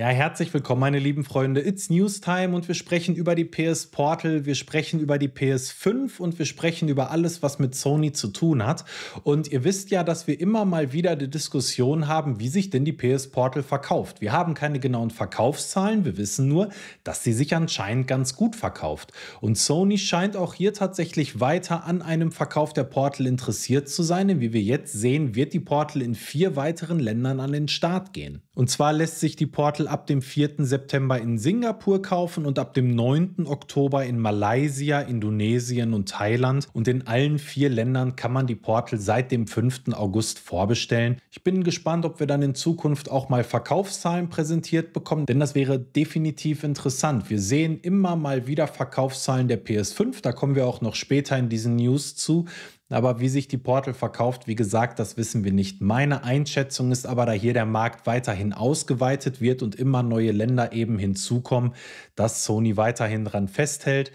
Ja, herzlich willkommen, meine lieben Freunde. It's News Time und wir sprechen über die PS Portal, wir sprechen über die PS5 und wir sprechen über alles, was mit Sony zu tun hat. Und ihr wisst ja, dass wir immer mal wieder die Diskussion haben, wie sich denn die PS Portal verkauft. Wir haben keine genauen Verkaufszahlen, wir wissen nur, dass sie sich anscheinend ganz gut verkauft. Und Sony scheint auch hier tatsächlich weiter an einem Verkauf der Portal interessiert zu sein, denn wie wir jetzt sehen, wird die Portal in vier weiteren Ländern an den Start gehen. Und zwar lässt sich die Portal ab dem 4. September in Singapur kaufen und ab dem 9. Oktober in Malaysia, Indonesien und Thailand. Und in allen vier Ländern kann man die Portal seit dem 5. August vorbestellen. Ich bin gespannt, ob wir dann in Zukunft auch mal Verkaufszahlen präsentiert bekommen, denn das wäre definitiv interessant. Wir sehen immer mal wieder Verkaufszahlen der PS5, da kommen wir auch noch später in diesen News zu. Aber wie sich die Portal verkauft, wie gesagt, das wissen wir nicht. Meine Einschätzung ist aber, da hier der Markt weiterhin ausgeweitet wird und immer neue Länder eben hinzukommen, dass Sony weiterhin dran festhält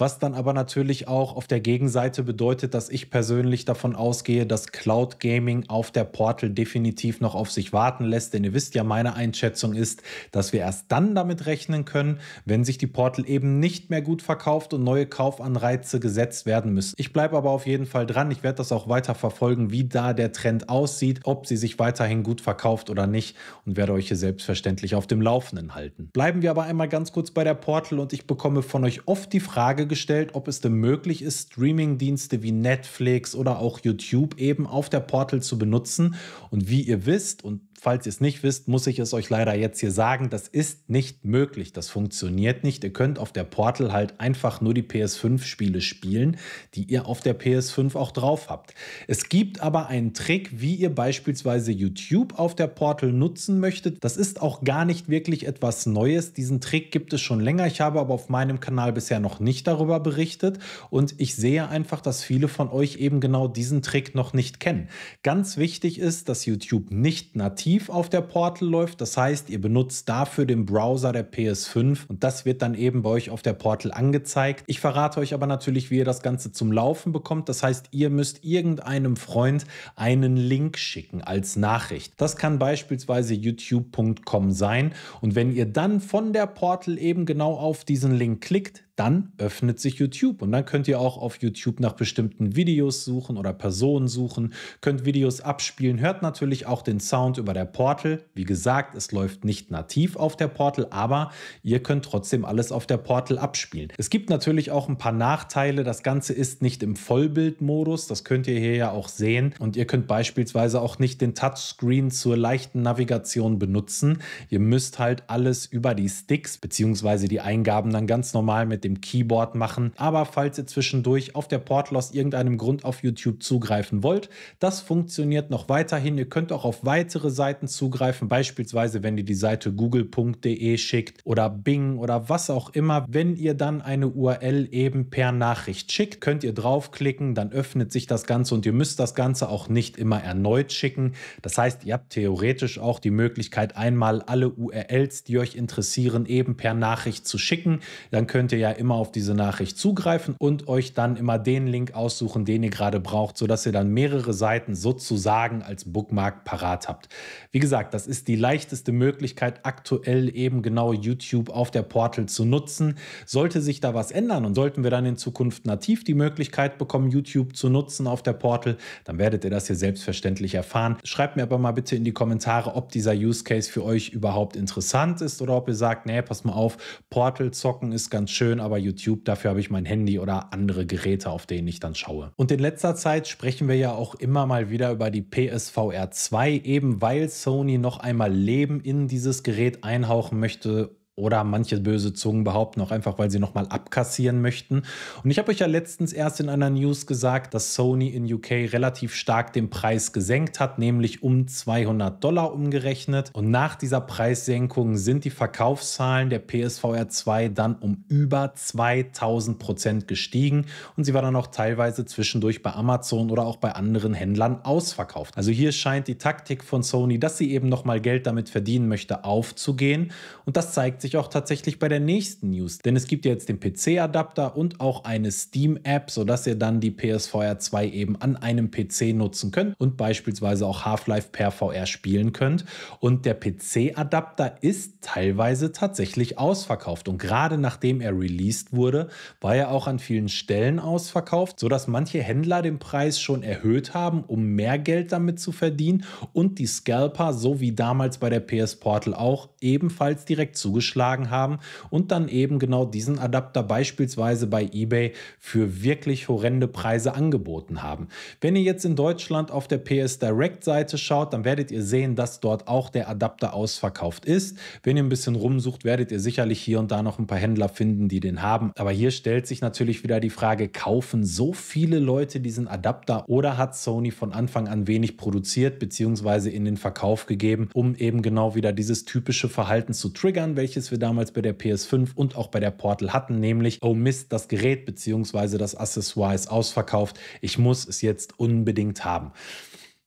was dann aber natürlich auch auf der Gegenseite bedeutet, dass ich persönlich davon ausgehe, dass Cloud Gaming auf der Portal definitiv noch auf sich warten lässt. Denn ihr wisst ja, meine Einschätzung ist, dass wir erst dann damit rechnen können, wenn sich die Portal eben nicht mehr gut verkauft und neue Kaufanreize gesetzt werden müssen. Ich bleibe aber auf jeden Fall dran. Ich werde das auch weiter verfolgen, wie da der Trend aussieht, ob sie sich weiterhin gut verkauft oder nicht und werde euch hier selbstverständlich auf dem Laufenden halten. Bleiben wir aber einmal ganz kurz bei der Portal und ich bekomme von euch oft die Frage gestellt, ob es denn möglich ist, Streaming-Dienste wie Netflix oder auch YouTube eben auf der Portal zu benutzen. Und wie ihr wisst und falls ihr es nicht wisst, muss ich es euch leider jetzt hier sagen, das ist nicht möglich, das funktioniert nicht. Ihr könnt auf der Portal halt einfach nur die PS5-Spiele spielen, die ihr auf der PS5 auch drauf habt. Es gibt aber einen Trick, wie ihr beispielsweise YouTube auf der Portal nutzen möchtet. Das ist auch gar nicht wirklich etwas Neues. Diesen Trick gibt es schon länger. Ich habe aber auf meinem Kanal bisher noch nicht darüber berichtet und ich sehe einfach, dass viele von euch eben genau diesen Trick noch nicht kennen. Ganz wichtig ist, dass YouTube nicht nativ nativ auf der Portal läuft. Das heißt, ihr benutzt dafür den Browser der PS5 und das wird dann eben bei euch auf der Portal angezeigt. Ich verrate euch aber natürlich, wie ihr das Ganze zum Laufen bekommt. Das heißt, ihr müsst irgendeinem Freund einen Link schicken als Nachricht. Das kann beispielsweise youtube.com sein. Und wenn ihr dann von der Portal eben genau auf diesen Link klickt, dann öffnet sich YouTube und dann könnt ihr auch auf YouTube nach bestimmten Videos suchen oder Personen suchen, könnt Videos abspielen, hört natürlich auch den Sound über der Portal. Wie gesagt, es läuft nicht nativ auf der Portal, aber ihr könnt trotzdem alles auf der Portal abspielen. Es gibt natürlich auch ein paar Nachteile. Das Ganze ist nicht im Vollbildmodus, das könnt ihr hier ja auch sehen und ihr könnt beispielsweise auch nicht den Touchscreen zur leichten Navigation benutzen. Ihr müsst halt alles über die Sticks bzw. die Eingaben dann ganz normal mit dem dem Keyboard machen. Aber falls ihr zwischendurch auf der Portal aus irgendeinem Grund auf YouTube zugreifen wollt, das funktioniert noch weiterhin. Ihr könnt auch auf weitere Seiten zugreifen, beispielsweise wenn ihr die Seite google.de schickt oder Bing oder was auch immer. Wenn ihr dann eine URL eben per Nachricht schickt, könnt ihr draufklicken, dann öffnet sich das Ganze und ihr müsst das Ganze auch nicht immer erneut schicken. Das heißt, ihr habt theoretisch auch die Möglichkeit, einmal alle URLs, die euch interessieren, eben per Nachricht zu schicken. Dann könnt ihr ja immer auf diese Nachricht zugreifen und euch dann immer den Link aussuchen, den ihr gerade braucht, sodass ihr dann mehrere Seiten sozusagen als Bookmark parat habt. Wie gesagt, das ist die leichteste Möglichkeit, aktuell eben genau YouTube auf der Portal zu nutzen. Sollte sich da was ändern und sollten wir dann in Zukunft nativ die Möglichkeit bekommen, YouTube zu nutzen auf der Portal, dann werdet ihr das hier selbstverständlich erfahren. Schreibt mir aber mal bitte in die Kommentare, ob dieser Use Case für euch überhaupt interessant ist oder ob ihr sagt, nee, pass mal auf, Portal zocken ist ganz schön, aber aber YouTube, dafür habe ich mein Handy oder andere Geräte, auf denen ich dann schaue. Und in letzter Zeit sprechen wir ja auch immer mal wieder über die PSVR 2, eben weil Sony noch einmal Leben in dieses Gerät einhauchen möchte oder manche böse Zungen behaupten auch einfach, weil sie nochmal abkassieren möchten. Und ich habe euch ja letztens erst in einer News gesagt, dass Sony in UK relativ stark den Preis gesenkt hat, nämlich um 200 Dollar umgerechnet. Und nach dieser Preissenkung sind die Verkaufszahlen der PSVR 2 dann um über 2000 Prozent gestiegen. Und sie war dann auch teilweise zwischendurch bei Amazon oder auch bei anderen Händlern ausverkauft. Also hier scheint die Taktik von Sony, dass sie eben nochmal Geld damit verdienen möchte, aufzugehen. Und das zeigt sich sich auch tatsächlich bei der nächsten News, denn es gibt ja jetzt den PC-Adapter und auch eine Steam-App, sodass ihr dann die PSVR 2 eben an einem PC nutzen könnt und beispielsweise auch Half-Life per VR spielen könnt. Und der PC-Adapter ist teilweise tatsächlich ausverkauft und gerade nachdem er released wurde, war er auch an vielen Stellen ausverkauft, sodass manche Händler den Preis schon erhöht haben, um mehr Geld damit zu verdienen und die Scalper, so wie damals bei der PS Portal auch, ebenfalls direkt zugeschlagen geschlagen haben und dann eben genau diesen Adapter beispielsweise bei eBay für wirklich horrende Preise angeboten haben. Wenn ihr jetzt in Deutschland auf der PS Direct Seite schaut, dann werdet ihr sehen, dass dort auch der Adapter ausverkauft ist. Wenn ihr ein bisschen rumsucht, werdet ihr sicherlich hier und da noch ein paar Händler finden, die den haben. Aber hier stellt sich natürlich wieder die Frage, kaufen so viele Leute diesen Adapter oder hat Sony von Anfang an wenig produziert bzw. in den Verkauf gegeben, um eben genau wieder dieses typische Verhalten zu triggern, welches wir damals bei der PS5 und auch bei der Portal hatten, nämlich, oh Mist, das Gerät bzw. das Accessoire ist ausverkauft, ich muss es jetzt unbedingt haben.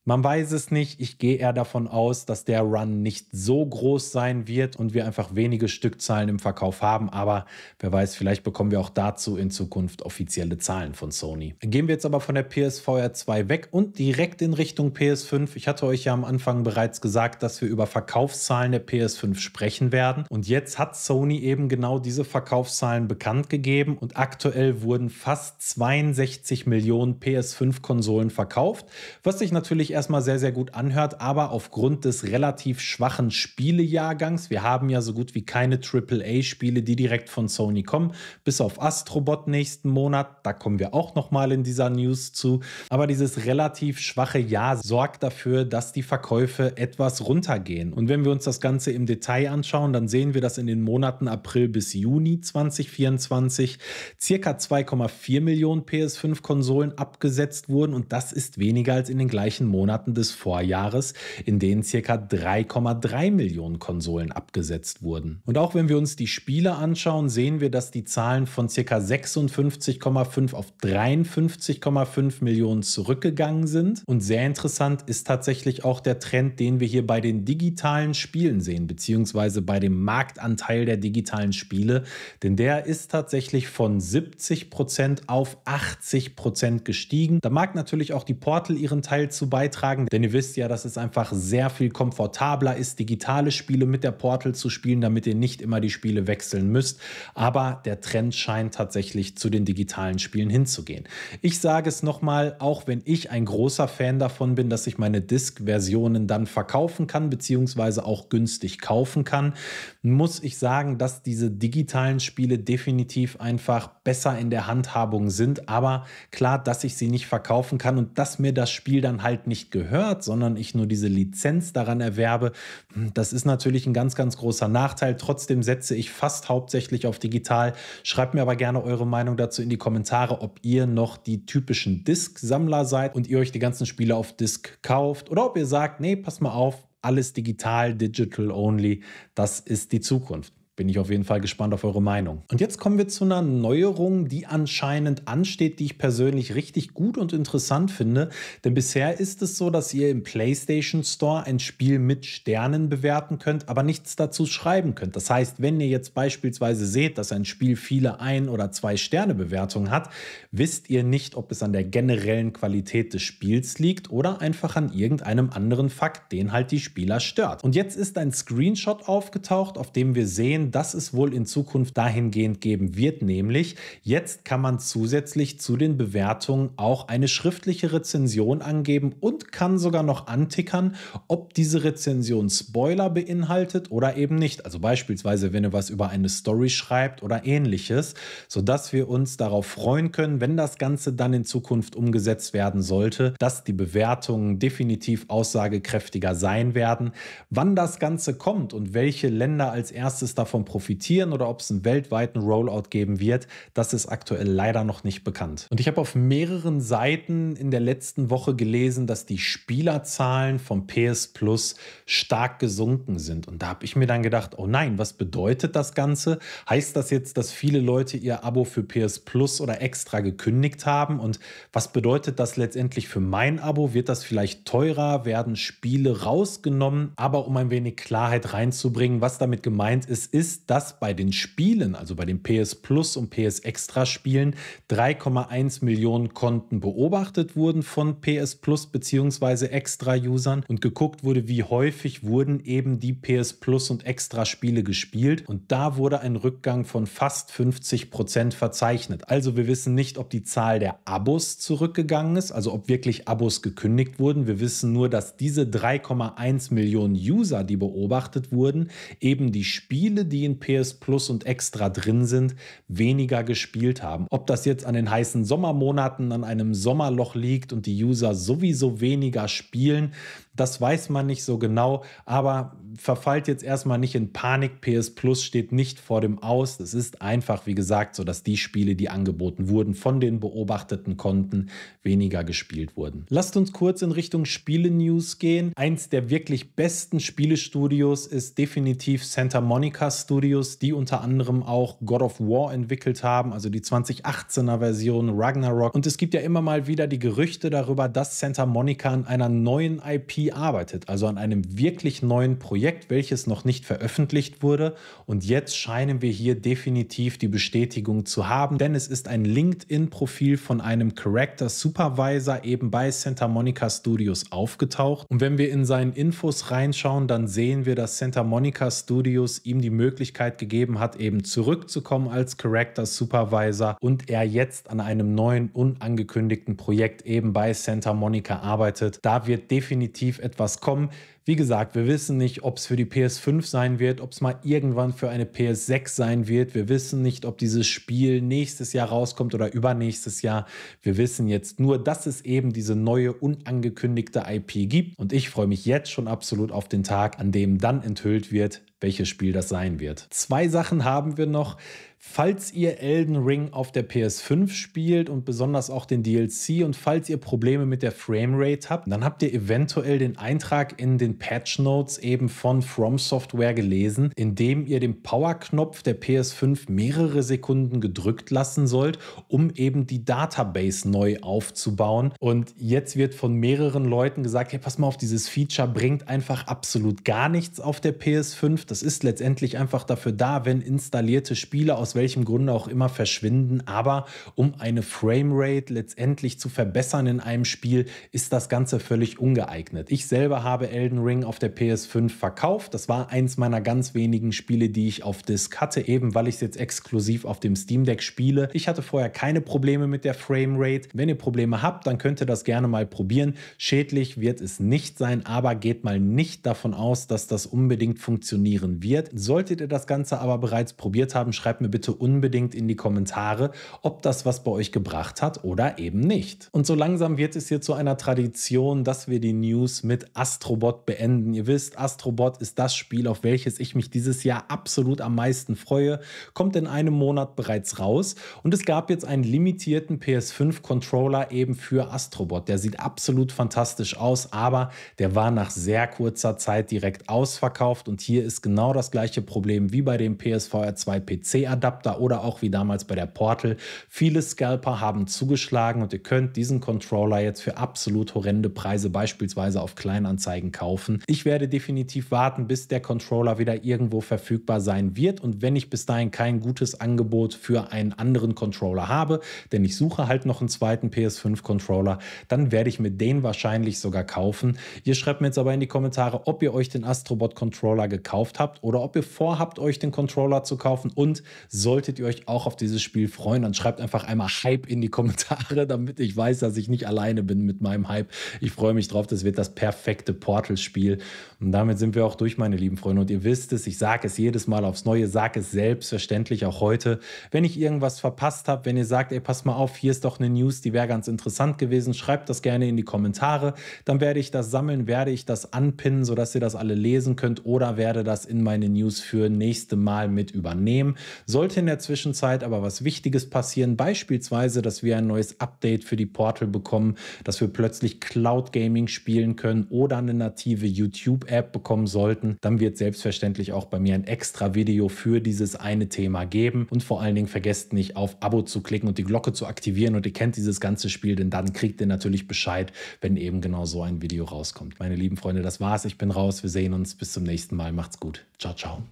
Man weiß es nicht. Ich gehe eher davon aus, dass der Run nicht so groß sein wird und wir einfach wenige Stückzahlen im Verkauf haben. Aber wer weiß, vielleicht bekommen wir auch dazu in Zukunft offizielle Zahlen von Sony. Gehen wir jetzt aber von der PSVR 2 weg und direkt in Richtung PS5. Ich hatte euch ja am Anfang bereits gesagt, dass wir über Verkaufszahlen der PS5 sprechen werden. Und jetzt hat Sony eben genau diese Verkaufszahlen bekannt gegeben. Und aktuell wurden fast 62 Millionen PS5-Konsolen verkauft, was sich natürlich erstmal sehr, sehr gut anhört, aber aufgrund des relativ schwachen Spielejahrgangs, wir haben ja so gut wie keine AAA-Spiele, die direkt von Sony kommen, bis auf Astrobot nächsten Monat, da kommen wir auch nochmal in dieser News zu, aber dieses relativ schwache Jahr sorgt dafür, dass die Verkäufe etwas runtergehen. Und wenn wir uns das Ganze im Detail anschauen, dann sehen wir, dass in den Monaten April bis Juni 2024 circa 2,4 Millionen PS5-Konsolen abgesetzt wurden und das ist weniger als in den gleichen Monaten Monaten des Vorjahres, in denen ca. 3,3 Millionen Konsolen abgesetzt wurden. Und auch wenn wir uns die Spiele anschauen, sehen wir, dass die Zahlen von ca. 56,5 auf 53,5 Millionen zurückgegangen sind. Und sehr interessant ist tatsächlich auch der Trend, den wir hier bei den digitalen Spielen sehen, beziehungsweise bei dem Marktanteil der digitalen Spiele, denn der ist tatsächlich von 70% Prozent auf 80% Prozent gestiegen. Da mag natürlich auch die Portal ihren Teil zu beitragen, beitragen, denn ihr wisst ja, dass es einfach sehr viel komfortabler ist, digitale Spiele mit der Portal zu spielen, damit ihr nicht immer die Spiele wechseln müsst. Aber der Trend scheint tatsächlich zu den digitalen Spielen hinzugehen. Ich sage es nochmal, auch wenn ich ein großer Fan davon bin, dass ich meine Disk-Versionen dann verkaufen kann, beziehungsweise auch günstig kaufen kann, muss ich sagen, dass diese digitalen Spiele definitiv einfach besser in der Handhabung sind. Aber klar, dass ich sie nicht verkaufen kann und dass mir das Spiel dann halt nicht nicht gehört, sondern ich nur diese Lizenz daran erwerbe, hm, das ist natürlich ein ganz, ganz großer Nachteil. Trotzdem setze ich fast hauptsächlich auf digital. Schreibt mir aber gerne eure Meinung dazu in die Kommentare, ob ihr noch die typischen Disk-Sammler seid und ihr euch die ganzen Spiele auf Disk kauft oder ob ihr sagt, nee, pass mal auf, alles digital, digital only, das ist die Zukunft. Bin ich auf jeden Fall gespannt auf eure Meinung. Und jetzt kommen wir zu einer Neuerung, die anscheinend ansteht, die ich persönlich richtig gut und interessant finde. Denn bisher ist es so, dass ihr im PlayStation Store ein Spiel mit Sternen bewerten könnt, aber nichts dazu schreiben könnt. Das heißt, wenn ihr jetzt beispielsweise seht, dass ein Spiel viele ein- oder zwei Sterne-Bewertungen hat, wisst ihr nicht, ob es an der generellen Qualität des Spiels liegt oder einfach an irgendeinem anderen Fakt, den halt die Spieler stört. Und jetzt ist ein Screenshot aufgetaucht, auf dem wir sehen, Vorgehen, das es wohl in Zukunft dahingehend geben wird, nämlich jetzt kann man zusätzlich zu den Bewertungen auch eine schriftliche Rezension angeben und kann sogar noch antickern, ob diese Rezension Spoiler beinhaltet oder eben nicht. Also beispielsweise, wenn ihr was über eine Story schreibt oder ähnliches, sodass wir uns darauf freuen können, wenn das Ganze dann in Zukunft umgesetzt werden sollte, dass die Bewertungen definitiv aussagekräftiger sein werden. Wann das Ganze kommt und welche Länder als erstes davon davon profitieren oder ob es einen weltweiten Rollout geben wird, das ist aktuell leider noch nicht bekannt. Und ich habe auf mehreren Seiten in der letzten Woche gelesen, dass die Spielerzahlen vom PS Plus stark gesunken sind. Und da habe ich mir dann gedacht, oh nein, was bedeutet das Ganze? Heißt das jetzt, dass viele Leute ihr Abo für PS Plus oder extra gekündigt haben? Und was bedeutet das letztendlich für mein Abo? Wird das vielleicht teurer? Werden Spiele rausgenommen? Aber um ein wenig Klarheit reinzubringen, was damit gemeint ist, ist, ist, dass bei den Spielen, also bei den PS Plus und PS Extra Spielen, 3,1 Millionen Konten beobachtet wurden von PS Plus bzw. Extra Usern und geguckt wurde, wie häufig wurden eben die PS Plus und Extra Spiele gespielt und da wurde ein Rückgang von fast 50 Prozent verzeichnet. Also wir wissen nicht, ob die Zahl der Abos zurückgegangen ist, also ob wirklich Abos gekündigt wurden. Wir wissen nur, dass diese 3,1 Millionen User, die beobachtet wurden, eben die Spiele, die in PS Plus und Extra drin sind, weniger gespielt haben. Ob das jetzt an den heißen Sommermonaten, an einem Sommerloch liegt und die User sowieso weniger spielen, das weiß man nicht so genau, aber verfallt jetzt erstmal nicht in Panik. PS Plus steht nicht vor dem Aus. Es ist einfach, wie gesagt, so, dass die Spiele, die angeboten wurden, von den beobachteten Konten weniger gespielt wurden. Lasst uns kurz in Richtung Spiele-News gehen. Eins der wirklich besten Spielestudios ist definitiv Santa Monica Studios, die unter anderem auch God of War entwickelt haben, also die 2018er Version Ragnarok. Und es gibt ja immer mal wieder die Gerüchte darüber, dass Santa Monica an einer neuen IP arbeitet, also an einem wirklich neuen Projekt, welches noch nicht veröffentlicht wurde. Und jetzt scheinen wir hier definitiv die Bestätigung zu haben, denn es ist ein LinkedIn-Profil von einem Character Supervisor eben bei Santa Monica Studios aufgetaucht. Und wenn wir in seinen Infos reinschauen, dann sehen wir, dass Santa Monica Studios ihm die Möglichkeit gegeben hat, eben zurückzukommen als Character Supervisor und er jetzt an einem neuen unangekündigten Projekt eben bei Santa Monica arbeitet. Da wird definitiv definitiv etwas kommen. Wie gesagt, wir wissen nicht, ob es für die PS5 sein wird, ob es mal irgendwann für eine PS6 sein wird. Wir wissen nicht, ob dieses Spiel nächstes Jahr rauskommt oder übernächstes Jahr. Wir wissen jetzt nur, dass es eben diese neue unangekündigte IP gibt. Und ich freue mich jetzt schon absolut auf den Tag, an dem dann enthüllt wird, welches Spiel das sein wird. Zwei Sachen haben wir noch. Falls ihr Elden Ring auf der PS5 spielt und besonders auch den DLC und falls ihr Probleme mit der Framerate habt, dann habt ihr eventuell den Eintrag in den Patch Notes eben von From Software gelesen, in dem ihr den Power-Knopf der PS5 mehrere Sekunden gedrückt lassen sollt, um eben die Database neu aufzubauen. Und jetzt wird von mehreren Leuten gesagt, hey, pass mal auf, dieses Feature bringt einfach absolut gar nichts auf der PS5. Das ist letztendlich einfach dafür da, wenn installierte Spiele aus welchem Grunde auch immer verschwinden. Aber um eine Framerate letztendlich zu verbessern in einem Spiel, ist das Ganze völlig ungeeignet. Ich selber habe Elden Ring auf der PS5 verkauft. Das war eins meiner ganz wenigen Spiele, die ich auf Disc hatte, eben weil ich es jetzt exklusiv auf dem Steam Deck spiele. Ich hatte vorher keine Probleme mit der Framerate. Wenn ihr Probleme habt, dann könnt ihr das gerne mal probieren. Schädlich wird es nicht sein, aber geht mal nicht davon aus, dass das unbedingt funktionieren wird. Solltet ihr das Ganze aber bereits probiert haben, schreibt mir bitte bitte unbedingt in die Kommentare, ob das was bei euch gebracht hat oder eben nicht. Und so langsam wird es hier zu einer Tradition, dass wir die News mit Astrobot beenden. Ihr wisst, Astrobot ist das Spiel, auf welches ich mich dieses Jahr absolut am meisten freue. Kommt in einem Monat bereits raus und es gab jetzt einen limitierten PS5-Controller eben für Astrobot. Der sieht absolut fantastisch aus, aber der war nach sehr kurzer Zeit direkt ausverkauft und hier ist genau das gleiche Problem wie bei dem PSVR 2 PC-Adapter. Adapter oder auch wie damals bei der Portal. Viele Scalper haben zugeschlagen und ihr könnt diesen Controller jetzt für absolut horrende Preise beispielsweise auf Kleinanzeigen kaufen. Ich werde definitiv warten, bis der Controller wieder irgendwo verfügbar sein wird und wenn ich bis dahin kein gutes Angebot für einen anderen Controller habe, denn ich suche halt noch einen zweiten PS5-Controller, dann werde ich mir den wahrscheinlich sogar kaufen. Ihr schreibt mir jetzt aber in die Kommentare, ob ihr euch den Astrobot-Controller gekauft habt oder ob ihr vorhabt, euch den Controller zu kaufen und so solltet ihr euch auch auf dieses Spiel freuen. Dann schreibt einfach einmal Hype in die Kommentare, damit ich weiß, dass ich nicht alleine bin mit meinem Hype. Ich freue mich drauf. Das wird das perfekte Portal-Spiel. Und damit sind wir auch durch, meine lieben Freunde. Und ihr wisst es, ich sage es jedes Mal aufs Neue, sage es selbstverständlich auch heute. Wenn ich irgendwas verpasst habe, wenn ihr sagt, ey, pass mal auf, hier ist doch eine News, die wäre ganz interessant gewesen, schreibt das gerne in die Kommentare. Dann werde ich das sammeln, werde ich das anpinnen, sodass ihr das alle lesen könnt oder werde das in meine News für nächste Mal mit übernehmen. Sollte sollte in der Zwischenzeit aber was Wichtiges passieren, beispielsweise, dass wir ein neues Update für die Portal bekommen, dass wir plötzlich Cloud Gaming spielen können oder eine native YouTube-App bekommen sollten, dann wird selbstverständlich auch bei mir ein extra Video für dieses eine Thema geben. Und vor allen Dingen vergesst nicht, auf Abo zu klicken und die Glocke zu aktivieren und ihr kennt dieses ganze Spiel, denn dann kriegt ihr natürlich Bescheid, wenn eben genau so ein Video rauskommt. Meine lieben Freunde, das war's. Ich bin raus. Wir sehen uns. Bis zum nächsten Mal. Macht's gut. Ciao, ciao.